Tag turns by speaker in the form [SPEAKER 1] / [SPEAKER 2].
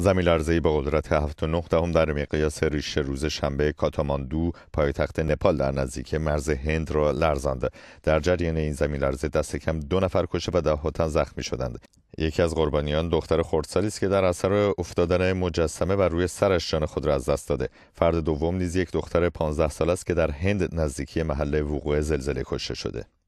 [SPEAKER 1] زمین لرزه با قدرت 7.9 در مقیاس ریش روز شنبه کاتاماندو پایتخت نپال در نزدیک مرز هند را لرزاند. در جریان این زمین لرزه دست کم دو نفر کشته و ده تن زخمی شدند. یکی از قربانیان دختر خردسالی است که در اثر افتادن مجسمه بر روی سرش جان خود را از دست داده. فرد دوم نیز یک دختر 15 ساله است که در هند نزدیکی محل وقوع زلزله کشته شده.